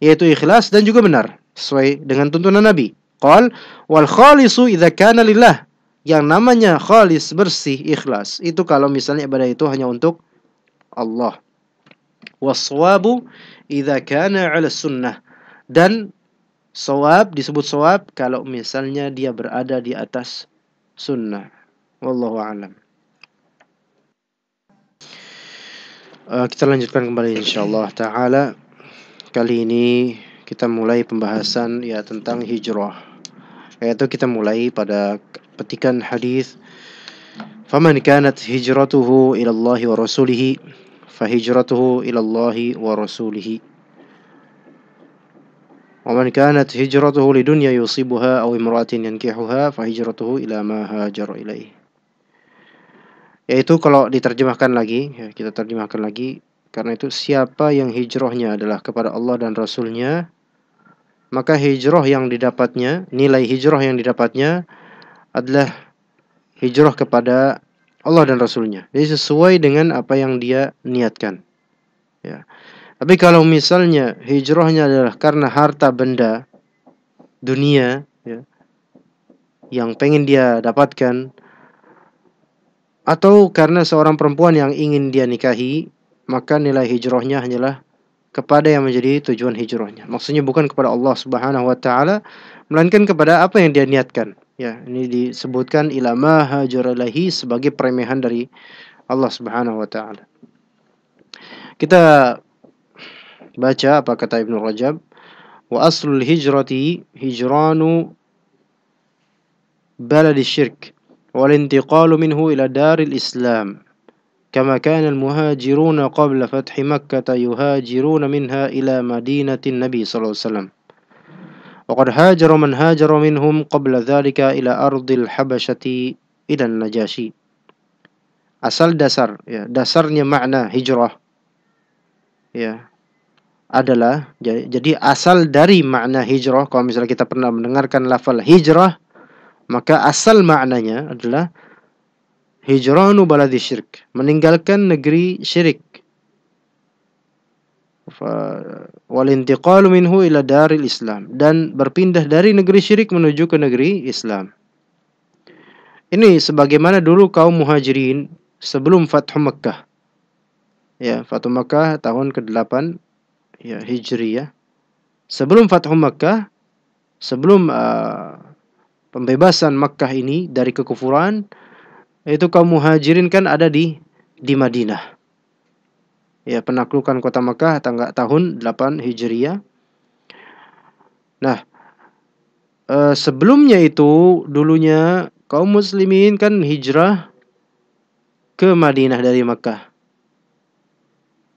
yaitu ikhlas dan juga benar sesuai dengan tuntunan Nabi. Qal wal khalisu idza kana lillah. Yang namanya khalis bersih ikhlas itu kalau misalnya ibadah itu hanya untuk Allah. Waswabu idza kana ala sunnah. Dan sawab disebut sawab kalau misalnya dia berada di atas sunnah. Wallahu a'lam. Uh, kita lanjutkan kembali insyaallah taala. Kali ini kita mulai pembahasan ya tentang hijrah. Yaitu kita mulai pada petikan hadis فمن كانت هجرته إلى الله ورسوله فهجرته إلى الله ورسوله ومن كانت هجرته لدنيا يصيبها أو امرأة ينكحها فهجرته إلى ما هاجر إليه yaitu kalau diterjemahkan lagi ya kita terjemahkan lagi karena itu siapa yang hijrahnya adalah kepada Allah dan Rasulnya, maka hijrah yang didapatnya, nilai hijrah yang didapatnya adalah hijrah kepada Allah dan Rasulnya. Jadi sesuai dengan apa yang dia niatkan. Ya. Tapi kalau misalnya hijrahnya adalah karena harta benda dunia ya, yang pengen dia dapatkan atau karena seorang perempuan yang ingin dia nikahi maka nilai hijrahnya hanyalah kepada yang menjadi tujuan hijrahnya. Maksudnya bukan kepada Allah Subhanahu wa taala, melainkan kepada apa yang dia niatkan. Ya, ini disebutkan ilama hajaralahi sebagai peremehan dari Allah Subhanahu wa taala. Kita baca apa kata Ibnu Rajab? Wa aslul hijrati hijranu baladi syirk wal intiqalu minhu ila daril islam كما كان المهاجرون قبل فتح مكة يهاجرون منها إلى مدينة النبي صلى الله عليه وسلم وقد هاجر من هاجر منهم قبل ذلك إلى أرض الحبشة إلى النجاشي أصل دسر ya معنى هجرة يا adalah jadi asal dari makna hijrah kalau misalnya kita pernah mendengarkan lafal hijrah maka asal maknanya adalah hijranu baladi syirik, meninggalkan negeri syirik. Walintiqalu minhu ila daril Islam dan berpindah dari negeri syirik menuju ke negeri Islam. Ini sebagaimana dulu kaum muhajirin sebelum Fathu Mekah. Ya, Fathu Mekah tahun ke-8 ya Hijriyah. Sebelum Fathu Mekah, sebelum uh, pembebasan Mekah ini dari kekufuran, yaitu kaum muhajirin kan ada di di Madinah. Ya, penaklukan kota Mekah tanggal tahun 8 Hijriah. Nah, eh, sebelumnya itu dulunya kaum muslimin kan hijrah ke Madinah dari Mekah.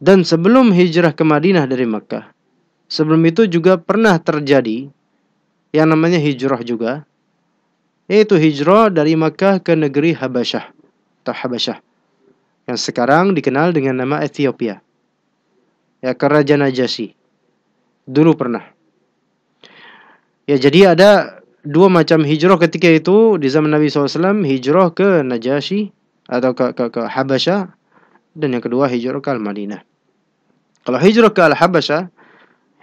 Dan sebelum hijrah ke Madinah dari Mekah, sebelum itu juga pernah terjadi yang namanya hijrah juga iaitu hijrah dari Makkah ke negeri Habasyah atau Habasyah yang sekarang dikenal dengan nama Ethiopia. Ya kerajaan Najasyi dulu pernah. Ya jadi ada dua macam hijrah ketika itu di zaman Nabi SAW hijrah ke Najasyi atau ke, ke, ke Habasyah dan yang kedua hijrah ke Al-Madinah. Kalau hijrah ke Al-Habasyah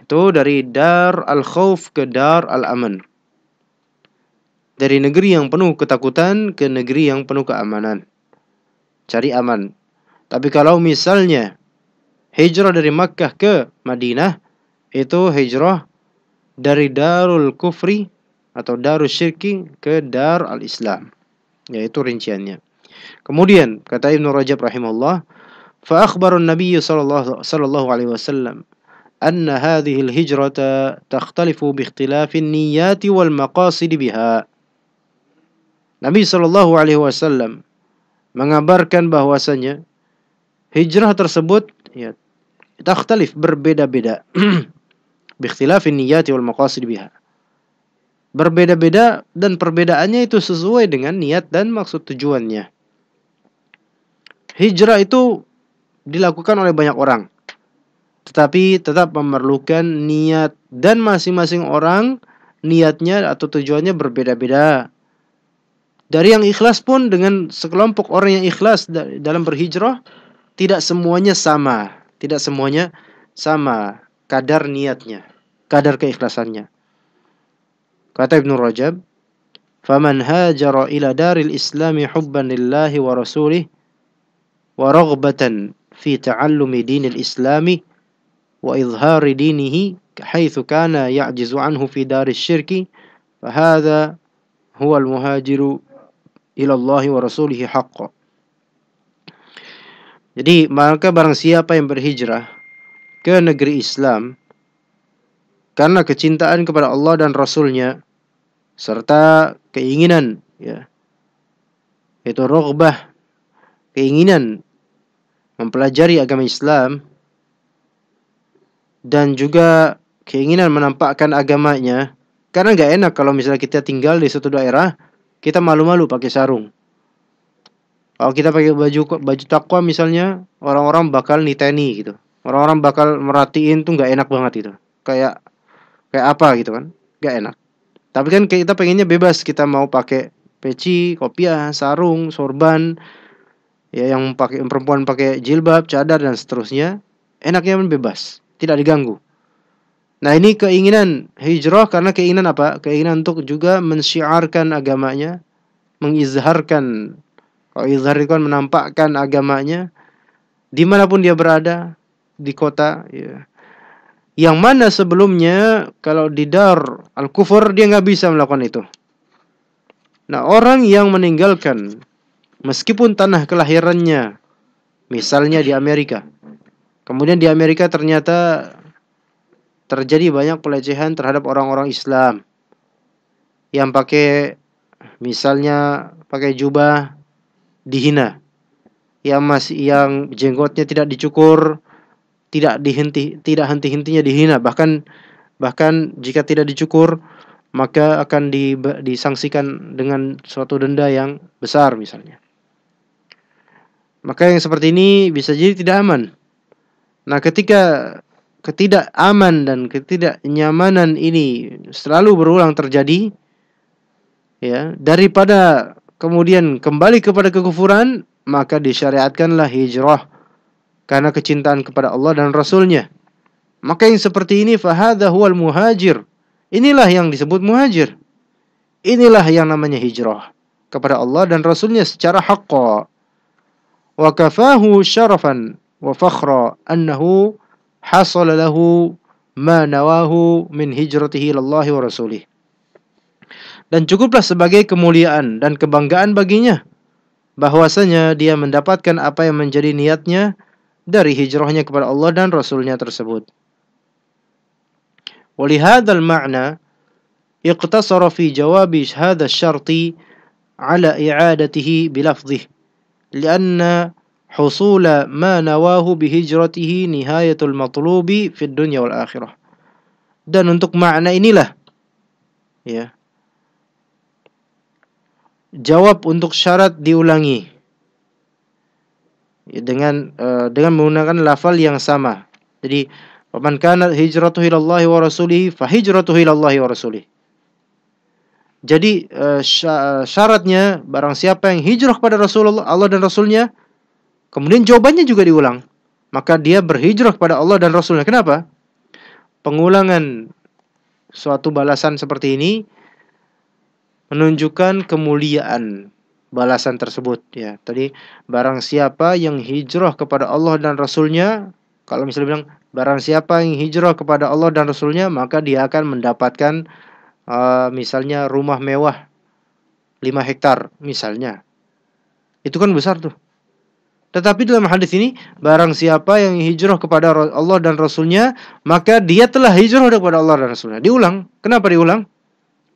itu dari Dar Al-Khawf ke Dar Al-Aman. Dari negeri yang penuh ketakutan ke negeri yang penuh keamanan. Cari aman. Tapi kalau misalnya hijrah dari Makkah ke Madinah, itu hijrah dari Darul Kufri atau Darul Syirki ke Dar al-Islam. Yaitu rinciannya. Kemudian kata Ibnu Rajab rahimahullah, fa akhbarun Nabi sallallahu sallallahu alaihi wasallam أن هذه الهجرة تختلف باختلاف النيات والمقاصد Nabi Shallallahu Alaihi Wasallam mengabarkan bahwasanya hijrah tersebut ya takhtalif berbeda-beda bikhtilafin niyati wal maqasid biha berbeda-beda dan perbedaannya itu sesuai dengan niat dan maksud tujuannya hijrah itu dilakukan oleh banyak orang tetapi tetap memerlukan niat dan masing-masing orang niatnya atau tujuannya berbeda-beda dari yang ikhlas pun dengan sekelompok orang yang ikhlas dalam berhijrah tidak semuanya sama, tidak semuanya sama kadar niatnya, kadar keikhlasannya. Kata Ibnu Rajab, "Faman hajara ila daril islami hubban lillahi wa rasulih wa raghbatan fi ta'allumi dinil islami wa izhari dinihi haitsu kana ya'jizu anhu fi daris syirki, fa hadza huwa al-muhajiru ilallahi wa rasulihi haqqa. Jadi maka barang siapa yang berhijrah ke negeri Islam karena kecintaan kepada Allah dan Rasulnya serta keinginan ya itu rogbah keinginan mempelajari agama Islam dan juga keinginan menampakkan agamanya karena nggak enak kalau misalnya kita tinggal di suatu daerah kita malu-malu pakai sarung. Kalau kita pakai baju baju takwa misalnya, orang-orang bakal niteni gitu. Orang-orang bakal merhatiin tuh nggak enak banget itu. Kayak kayak apa gitu kan? Gak enak. Tapi kan kita pengennya bebas, kita mau pakai peci, kopiah, sarung, sorban, ya yang pakai perempuan pakai jilbab, cadar dan seterusnya. Enaknya kan bebas, tidak diganggu. Nah ini keinginan hijrah karena keinginan apa? Keinginan untuk juga mensiarkan agamanya, mengizharkan. Kalau izhar kan menampakkan agamanya dimanapun dia berada di kota. Ya. Yang mana sebelumnya kalau di dar al kufur dia nggak bisa melakukan itu. Nah orang yang meninggalkan meskipun tanah kelahirannya, misalnya di Amerika, kemudian di Amerika ternyata terjadi banyak pelecehan terhadap orang-orang Islam yang pakai misalnya pakai jubah dihina yang masih yang jenggotnya tidak dicukur tidak dihenti tidak henti-hentinya dihina bahkan bahkan jika tidak dicukur maka akan di, disangsikan dengan suatu denda yang besar misalnya maka yang seperti ini bisa jadi tidak aman nah ketika ketidakaman dan ketidaknyamanan ini selalu berulang terjadi ya daripada kemudian kembali kepada kekufuran maka disyariatkanlah hijrah karena kecintaan kepada Allah dan Rasulnya maka yang seperti ini fahadha huwal muhajir inilah yang disebut muhajir inilah yang namanya hijrah kepada Allah dan Rasulnya secara haqqa wa kafahu syarafan wa fakhra annahu hasala lahu ma nawahu min hijratihi ilallahi wa rasulih. Dan cukuplah sebagai kemuliaan dan kebanggaan baginya bahwasanya dia mendapatkan apa yang menjadi niatnya dari hijrahnya kepada Allah dan Rasulnya tersebut. ولهذا المعنى اقتصر في جواب هذا الشرط على إعادته بلفظه لأن حصول ما نواه بهجرته نهاية المطلوب في الدنيا والآخرة Dan untuk makna inilah ya. Jawab untuk syarat diulangi ya, dengan uh, dengan menggunakan lafal yang sama. Jadi man kana hijratu ila wa rasulih fa hijratu ila wa rasulih. Jadi uh, syaratnya barang siapa yang hijrah kepada Rasulullah Allah dan Rasulnya Kemudian jawabannya juga diulang. Maka dia berhijrah kepada Allah dan Rasulnya. Kenapa? Pengulangan suatu balasan seperti ini menunjukkan kemuliaan balasan tersebut ya tadi barang siapa yang hijrah kepada Allah dan Rasulnya kalau misalnya bilang barang siapa yang hijrah kepada Allah dan Rasulnya maka dia akan mendapatkan uh, misalnya rumah mewah 5 hektar misalnya itu kan besar tuh tetapi dalam hadis ini, barang siapa yang hijrah kepada Allah dan Rasulnya, maka dia telah hijrah kepada Allah dan Rasulnya. Diulang. Kenapa diulang?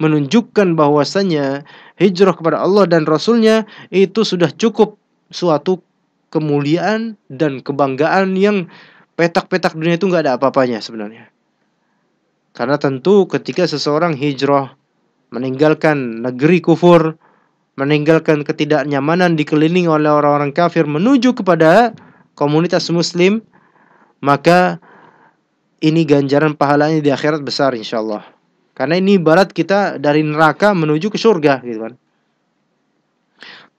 Menunjukkan bahwasanya hijrah kepada Allah dan Rasulnya itu sudah cukup suatu kemuliaan dan kebanggaan yang petak-petak dunia itu nggak ada apa-apanya sebenarnya. Karena tentu ketika seseorang hijrah meninggalkan negeri kufur, meninggalkan ketidaknyamanan dikelilingi oleh orang-orang kafir menuju kepada komunitas muslim, maka ini ganjaran pahalanya di akhirat besar insya Allah. Karena ini barat kita dari neraka menuju ke surga gitu kan.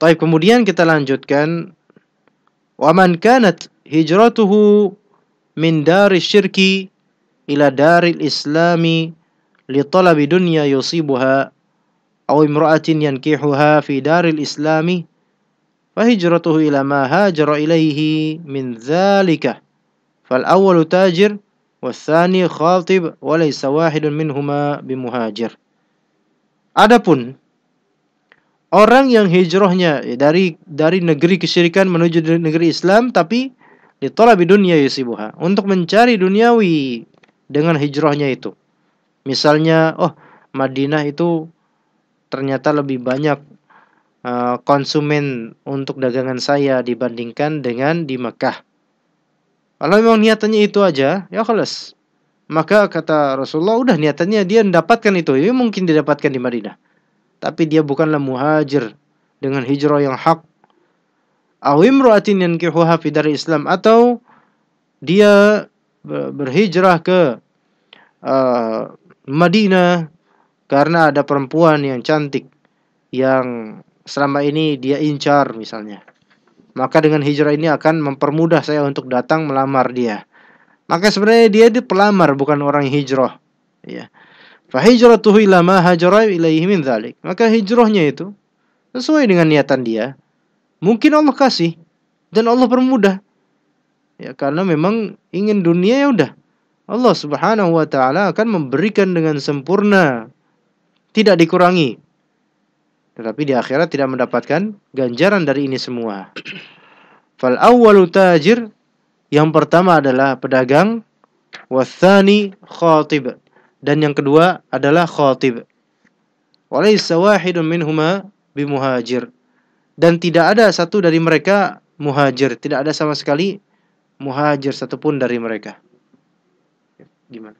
Taib kemudian kita lanjutkan waman kanat hijratuhu min dari syirki ila daril islami li talabi dunya yusibuha أو امرأة ينكحها في دار الإسلام فهجرته إلى ما هاجر إليه من ذلك فالأول تاجر والثاني خاطب وليس واحد منهما بمهاجر Adapun orang yang hijrahnya dari dari negeri kesyirikan menuju negeri Islam tapi ditolak dunia yusibuha untuk mencari duniawi dengan hijrahnya itu. Misalnya, oh Madinah itu ternyata lebih banyak eh, konsumen untuk dagangan saya dibandingkan dengan di Mekah. Kalau memang niatannya itu aja, ya kelas. Maka kata Rasulullah, udah niatannya dia mendapatkan itu. Ini ya, mungkin didapatkan di Madinah. Tapi dia bukanlah muhajir dengan hijrah yang hak. awim Awimru'atin yankihuha dari Islam. Atau dia eh, berhijrah ke uh, Madinah karena ada perempuan yang cantik yang selama ini dia incar misalnya. Maka dengan hijrah ini akan mempermudah saya untuk datang melamar dia. Maka sebenarnya dia itu pelamar bukan orang hijrah. Ya. Fa ila ma hajara ilaihi min Maka hijrahnya itu sesuai dengan niatan dia. Mungkin Allah kasih dan Allah permudah. Ya, karena memang ingin dunia ya udah. Allah Subhanahu wa taala akan memberikan dengan sempurna tidak dikurangi. Tetapi di akhirat tidak mendapatkan ganjaran dari ini semua. Fal awwalu tajir yang pertama adalah pedagang wasani khatib dan yang kedua adalah khatib. Walaysa wahidun minhuma bimuhajir dan tidak ada satu dari mereka muhajir, tidak ada sama sekali muhajir satupun dari mereka. Gimana?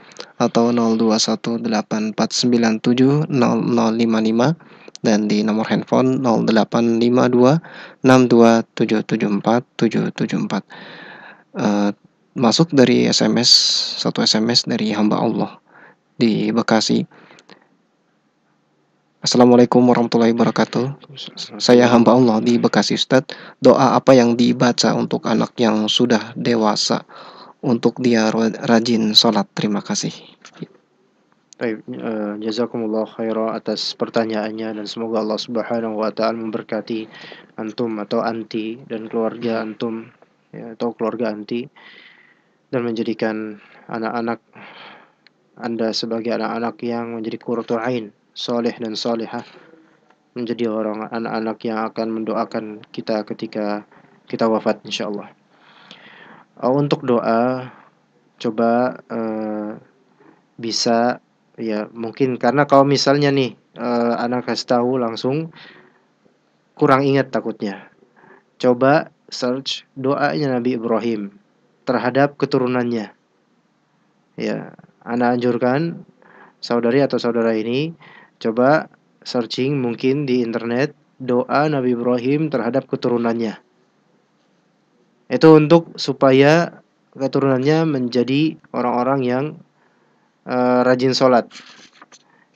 atau 0218497055 dan di nomor handphone 085262774774 uh, eh, masuk dari SMS satu SMS dari hamba Allah di Bekasi Assalamualaikum warahmatullahi wabarakatuh. Saya hamba Allah di Bekasi Ustadz. Doa apa yang dibaca untuk anak yang sudah dewasa? untuk dia rajin sholat. Terima kasih. Baik, uh, jazakumullah khairah atas pertanyaannya dan semoga Allah Subhanahu wa taala memberkati antum atau anti dan keluarga antum ya, atau keluarga anti dan menjadikan anak-anak Anda sebagai anak-anak yang menjadi qurratu ain, soleh dan soleha menjadi orang anak-anak yang akan mendoakan kita ketika kita wafat insyaallah. Oh, untuk doa coba uh, bisa ya mungkin karena kalau misalnya nih, uh, anak kasih tahu langsung, kurang ingat takutnya. Coba search doanya Nabi Ibrahim terhadap keturunannya. Ya, anak anjurkan saudari atau saudara ini coba searching mungkin di internet doa Nabi Ibrahim terhadap keturunannya. Itu untuk supaya keturunannya menjadi orang-orang yang e, rajin sholat.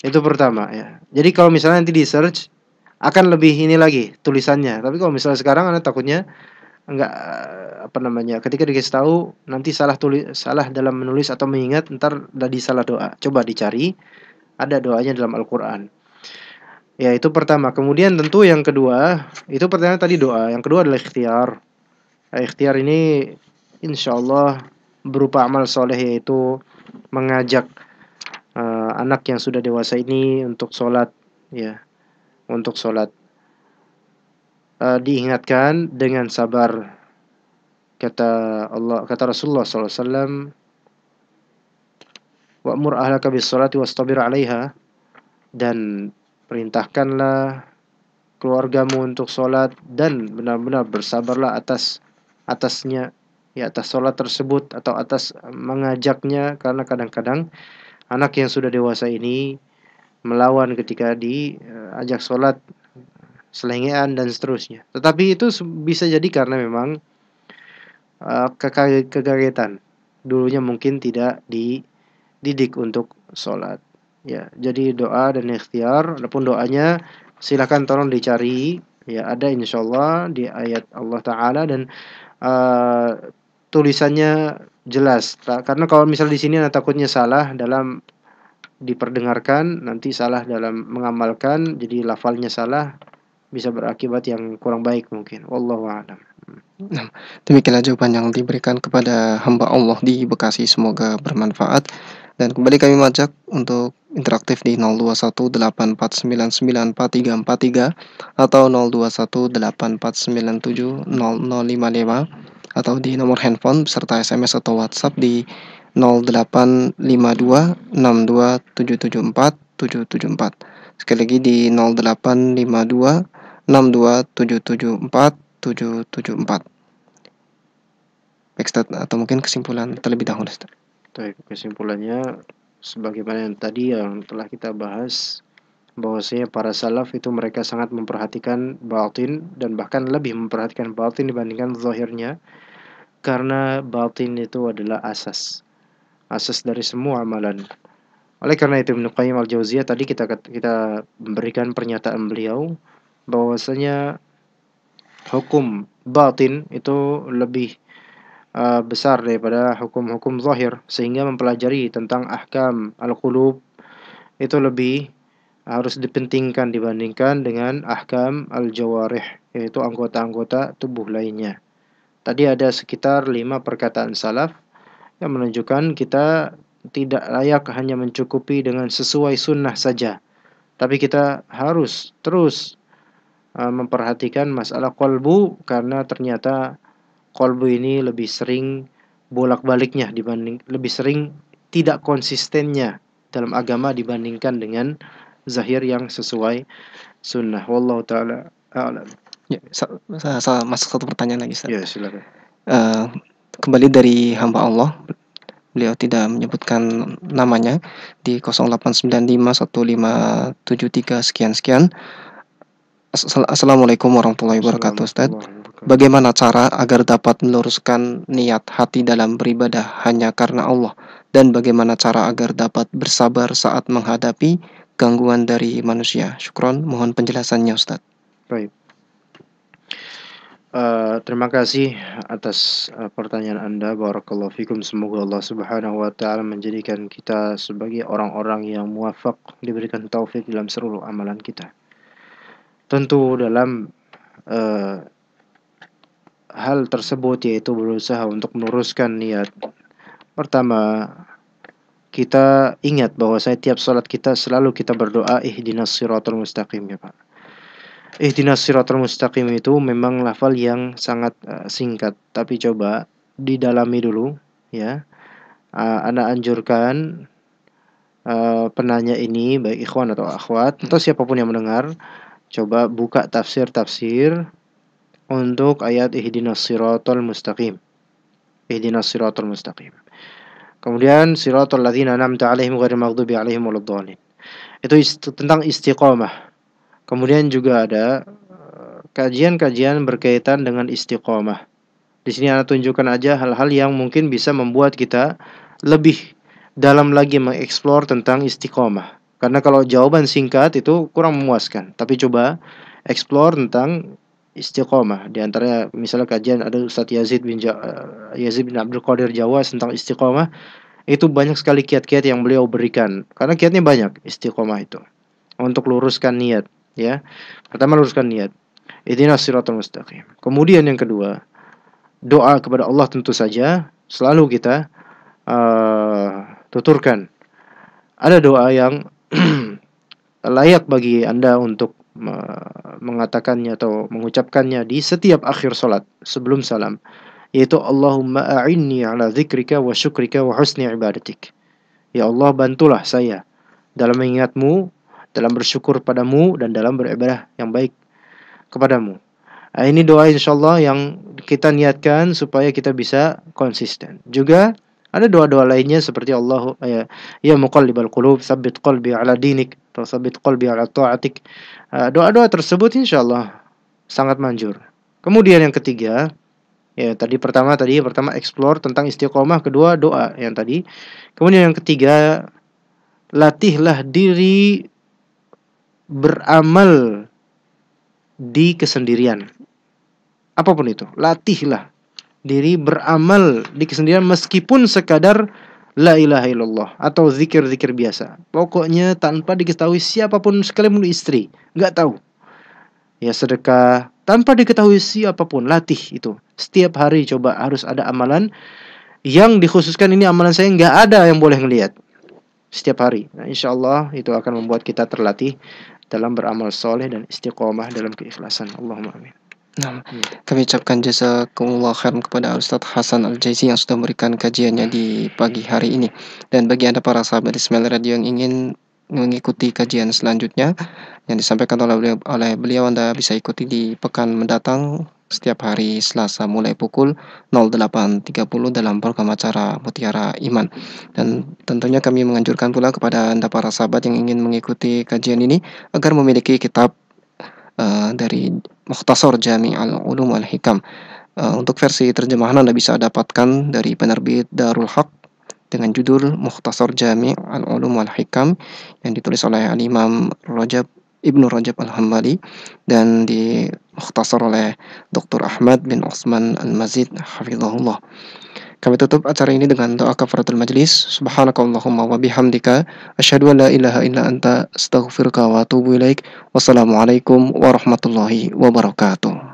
Itu pertama ya. Jadi kalau misalnya nanti di search akan lebih ini lagi tulisannya. Tapi kalau misalnya sekarang anda takutnya enggak eh, apa namanya ketika dikasih tahu nanti salah tulis salah dalam menulis atau mengingat ntar di salah doa coba dicari ada doanya dalam Al-Qur'an ya itu pertama kemudian tentu yang kedua itu pertanyaan tadi doa yang kedua adalah ikhtiar Nah, ikhtiar ini insya Allah berupa amal soleh yaitu mengajak uh, anak yang sudah dewasa ini untuk sholat ya untuk sholat uh, diingatkan dengan sabar kata Allah kata Rasulullah SAW wa'mur ahlaka bis salati wastabir 'alaiha dan perintahkanlah keluargamu untuk sholat dan benar-benar bersabarlah atas atasnya ya atas sholat tersebut atau atas mengajaknya karena kadang-kadang anak yang sudah dewasa ini melawan ketika diajak sholat selengean dan seterusnya. Tetapi itu bisa jadi karena memang uh, dulunya mungkin tidak dididik untuk sholat. Ya, jadi doa dan ikhtiar. ataupun doanya silahkan tolong dicari. Ya ada insyaallah di ayat Allah Taala dan Eh, tulisannya jelas karena kalau misal di sini takutnya salah dalam diperdengarkan nanti salah dalam mengamalkan jadi lafalnya salah bisa berakibat yang kurang baik mungkin wallahu alam Nah, demikianlah jawaban yang diberikan kepada hamba Allah di Bekasi semoga bermanfaat dan kembali kami majak untuk interaktif di 021849943443 atau 021849700555 atau di nomor handphone beserta SMS atau WhatsApp di 085262774774. Sekali lagi di 085262774774. Baik, atau mungkin kesimpulan terlebih dahulu, Baik, kesimpulannya sebagaimana yang tadi yang telah kita bahas bahwasanya para salaf itu mereka sangat memperhatikan batin dan bahkan lebih memperhatikan batin dibandingkan zahirnya karena batin itu adalah asas asas dari semua amalan oleh karena itu Ibnu Qayyim al-Jauziyah tadi kita kita memberikan pernyataan beliau bahwasanya hukum batin itu lebih Eh, besar daripada hukum-hukum zahir sehingga mempelajari tentang ahkam al-qulub itu lebih eh, harus dipentingkan dibandingkan dengan ahkam al-jawarih yaitu anggota-anggota tubuh lainnya. Tadi ada sekitar lima perkataan salaf yang menunjukkan kita tidak layak hanya mencukupi dengan sesuai sunnah saja. Tapi kita harus terus eh, memperhatikan masalah kolbu karena ternyata kolbu ini lebih sering bolak-baliknya dibanding lebih sering tidak konsistennya dalam agama dibandingkan dengan zahir yang sesuai sunnah. Wallahu taala a'lam. Ya, saya, sa masuk satu pertanyaan lagi, Ustaz. Ya, Uh, kembali dari hamba Allah. Beliau tidak menyebutkan namanya di 08951573 sekian sekian. Assalamualaikum warahmatullahi wabarakatuh Ustaz Bagaimana cara agar dapat meluruskan niat hati dalam beribadah hanya karena Allah Dan bagaimana cara agar dapat bersabar saat menghadapi gangguan dari manusia Syukron, mohon penjelasannya Ustaz Baik Uh, terima kasih atas uh, pertanyaan Anda. Barakallahu fikum. Semoga Allah Subhanahu wa taala menjadikan kita sebagai orang-orang yang muafak diberikan taufik dalam seluruh amalan kita. Tentu dalam uh, hal tersebut yaitu berusaha untuk meluruskan niat. Pertama, kita ingat bahwa saya tiap sholat kita selalu kita berdoa ihdinas siratul mustaqim ya Pak. Ihdinas siratul mustaqim itu memang lafal yang sangat uh, singkat, tapi coba didalami dulu ya. Uh, eh, Anda anjurkan uh, penanya ini baik ikhwan atau akhwat atau siapapun yang mendengar coba buka tafsir-tafsir untuk ayat ihdinas siratal mustaqim. Ihdinas siratal mustaqim. Kemudian siratal ladzina an'amta alaihim ghairil maghdubi alaihim waladhdallin. Itu isti tentang istiqomah. Kemudian juga ada eh, kajian-kajian berkaitan dengan istiqomah. Di sini Anda tunjukkan aja hal-hal yang mungkin bisa membuat kita lebih dalam lagi mengeksplor tentang istiqomah. Karena kalau jawaban singkat itu kurang memuaskan. Tapi coba explore tentang istiqomah. Di antara misalnya kajian ada Ustadz Yazid bin ja eh, Yazid bin Abdul Qadir Jawa tentang istiqomah itu banyak sekali kiat-kiat yang beliau berikan. Karena kiatnya banyak istiqomah itu untuk luruskan niat ya. Pertama luruskan niat. Ihdinas siratal mustaqim. Kemudian yang kedua, doa kepada Allah tentu saja selalu kita uh, tuturkan. Ada doa yang layak bagi Anda untuk mengatakannya atau mengucapkannya di setiap akhir solat sebelum salam yaitu Allahumma a'inni ala zikrika wa syukrika wa husni ibadatik Ya Allah bantulah saya dalam mengingatmu dalam bersyukur padamu dan dalam beribadah yang baik kepadamu nah, ini doa insya Allah yang kita niatkan supaya kita bisa konsisten juga ada doa-doa lainnya seperti Allah ya, ya muqallibal qulub sabbit qalbi ala dinik atau sabbit qalbi ala taatik. Eh, doa-doa tersebut insyaallah sangat manjur. Kemudian yang ketiga, ya tadi pertama tadi pertama explore tentang istiqomah, kedua doa yang tadi. Kemudian yang ketiga latihlah diri beramal di kesendirian. Apapun itu, latihlah diri beramal di kesendirian meskipun sekadar la ilaha illallah atau zikir-zikir biasa. Pokoknya tanpa diketahui siapapun sekalipun istri, nggak tahu. Ya sedekah tanpa diketahui siapapun latih itu. Setiap hari coba harus ada amalan yang dikhususkan ini amalan saya nggak ada yang boleh ngelihat setiap hari. Nah, insya itu akan membuat kita terlatih dalam beramal soleh dan istiqomah dalam keikhlasan. Allahumma amin. Nah, kami ucapkan jasa khairan kepada Ustadz Hasan al Jazi yang sudah memberikan kajiannya di pagi hari ini. Dan bagi Anda para sahabat di Ismail Radio yang ingin mengikuti kajian selanjutnya yang disampaikan oleh beliau, oleh beliau Anda bisa ikuti di pekan mendatang setiap hari Selasa mulai pukul 08.30 dalam program acara Mutiara Iman. Dan tentunya kami menganjurkan pula kepada Anda para sahabat yang ingin mengikuti kajian ini agar memiliki kitab uh, dari Mukhtasar Jami' al-Ulum al hikam Uh, untuk versi terjemahan Anda bisa dapatkan dari penerbit Darul Haq dengan judul Mukhtasar Jami' al-Ulum al hikam yang ditulis oleh Al-Imam Rajab Ibnu Rajab al hamali dan di mukhtasar oleh Dr. Ahmad bin Osman Al-Mazid hafizahullah. Kami tutup acara ini dengan doa kafaratul majlis. Subhanakallahumma wa bihamdika asyhadu an la ilaha illa anta astaghfiruka wa atubu ilaik. Wassalamualaikum warahmatullahi wabarakatuh.